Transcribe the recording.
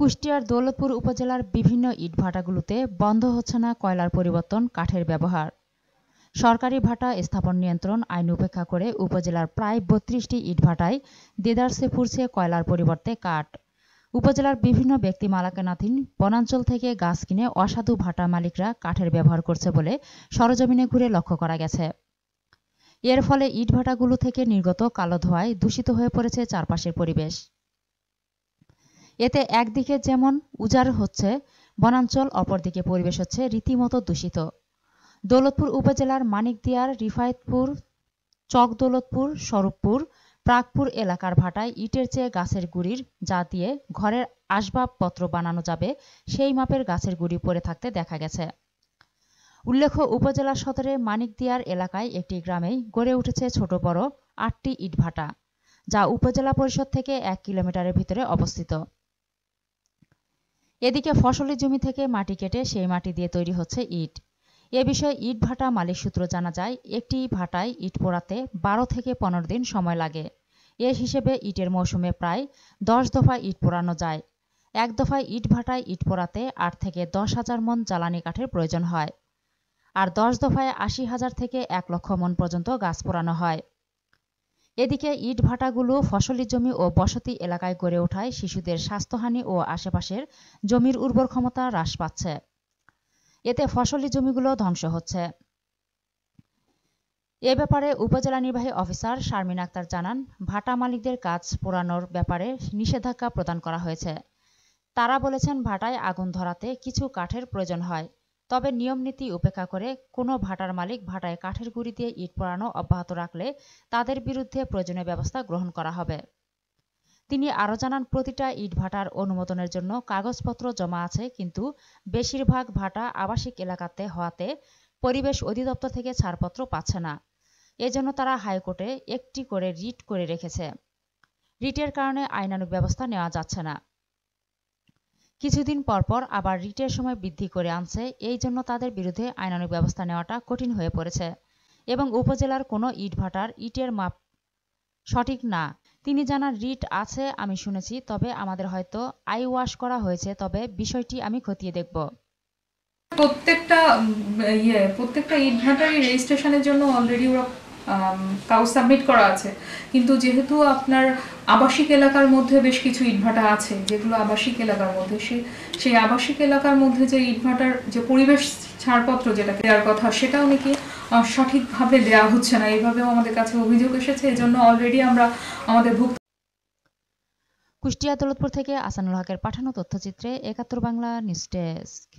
কুষ্টিয়ার দৌলতপুর উপজেলার বিভিন্ন ইটভাটাগুলোতে বন্ধ হচ্ছে না কয়লার পরিবর্তন কাঠের ব্যবহার সরকারি ভাটা স্থাপন নিয়ন্ত্রণ আইন উপেক্ষা করে উপজেলার প্রায় বত্রিশটি ইটভাটায় দেদারসে ফুরছে কয়লার পরিবর্তে কাঠ উপজেলার বিভিন্ন ব্যক্তি মালাকানাধীন বনাঞ্চল থেকে গাছ কিনে অসাধু ভাটা মালিকরা কাঠের ব্যবহার করছে বলে সরজমিনে ঘুরে লক্ষ্য করা গেছে এর ফলে ইটভাটাগুলো থেকে নির্গত কালো ধোঁয়ায় দূষিত হয়ে পড়েছে চারপাশের পরিবেশ এতে একদিকে যেমন উজাড় হচ্ছে বনাঞ্চল অপরদিকে পরিবেশ হচ্ছে রীতিমতো দূষিত দৌলতপুর উপজেলার মানিকদিয়ার রিফায়তপুর চক দৌলতপুর স্বরূপপুর প্রাগপুর এলাকার ভাটায় ইটের চেয়ে গাছের গুড়ির যা দিয়ে ঘরের আসবাবপত্র বানানো যাবে সেই মাপের গাছের গুড়ি পড়ে থাকতে দেখা গেছে উল্লেখ্য উপজেলা সদরে মানিকদিয়ার এলাকায় একটি গ্রামেই গড়ে উঠেছে ছোট বড় আটটি ইটভাটা যা উপজেলা পরিষদ থেকে এক কিলোমিটারের ভিতরে অবস্থিত এদিকে ফসলি জমি থেকে মাটি কেটে সেই মাটি দিয়ে তৈরি হচ্ছে ইট এ বিষয়ে ইট ভাটা মালিক সূত্র জানা যায় একটি ভাটায় ইট পোড়াতে বারো থেকে পনেরো দিন সময় লাগে এ হিসেবে ইটের মৌসুমে প্রায় দশ দফা ইট পোড়ানো যায় এক দফায় ইট ভাটায় ইট পোড়াতে আট থেকে দশ হাজার মন জ্বালানি কাঠের প্রয়োজন হয় আর দশ দফায় আশি হাজার থেকে এক লক্ষ মন পর্যন্ত গাছ পোড়ানো হয় এদিকে ইট ভাটাগুলো ফসলি জমি ও বসতি এলাকায় গড়ে ওঠায় শিশুদের স্বাস্থ্যহানি ও আশেপাশের জমির উর্বর ক্ষমতা হ্রাস পাচ্ছে এতে ফসলি জমিগুলো ধ্বংস হচ্ছে এ ব্যাপারে উপজেলা নির্বাহী অফিসার শারমিন আক্তার জানান ভাটা মালিকদের কাজ পোড়ানোর ব্যাপারে নিষেধাজ্ঞা প্রদান করা হয়েছে তারা বলেছেন ভাটায় আগুন ধরাতে কিছু কাঠের প্রয়োজন হয় তবে নিয়ম নীতি উপেক্ষা করে কোনো ভাটার মালিক ভাটায় কাঠের গুঁড়ি দিয়ে ইট পোড়ানো অব্যাহত রাখলে তাদের বিরুদ্ধে প্রয়োজনীয় ব্যবস্থা গ্রহণ করা হবে তিনি আরও জানান প্রতিটা ইট ভাটার অনুমোদনের জন্য কাগজপত্র জমা আছে কিন্তু বেশিরভাগ ভাটা আবাসিক এলাকাতে হওয়াতে পরিবেশ অধিদপ্তর থেকে ছাড়পত্র পাচ্ছে না এজন্য তারা হাইকোর্টে একটি করে রিট করে রেখেছে রিটের কারণে আইনানুগ ব্যবস্থা নেওয়া যাচ্ছে না কিছুদিন পরপর আবার রিটের সময় বৃদ্ধি করে আনছে এই জন্য তাদের বিরুদ্ধে আইনানুক ব্যবস্থা নেওয়াটা কঠিন হয়ে পড়েছে এবং উপজেলার কোনো ইটভাটার ইটের মাপ সঠিক না তিনি জানার রিট আছে আমি শুনেছি তবে আমাদের হয়তো আই ওয়াশ করা হয়েছে তবে বিষয়টি আমি খতিয়ে দেখব প্রত্যেকটা ইয়ে প্রত্যেকটা ইটভাটারি রেজিস্ট্রেশনের জন্য অলরেডি ওরা তাও সাবমিট করা আছে কিন্তু যেহেতু আপনার আবাসিক এলাকার মধ্যে বেশ কিছু ইটভাটা আছে যেগুলো আবাসিক এলাকার মধ্যে সে সেই আবাসিক এলাকার মধ্যে যে ইটভাটার যে পরিবেশ ছাড়পত্র যেটা দেওয়ার কথা সেটাও নাকি সঠিকভাবে দেওয়া হচ্ছে না এইভাবেও আমাদের কাছে অভিযোগ এসেছে এজন্য অলরেডি আমরা আমাদের ভুক্ত কুষ্টিয়া দৌলতপুর থেকে আসানুল হকের পাঠানো তথ্যচিত্রে একাত্তর বাংলা নিউজ ডেস্ক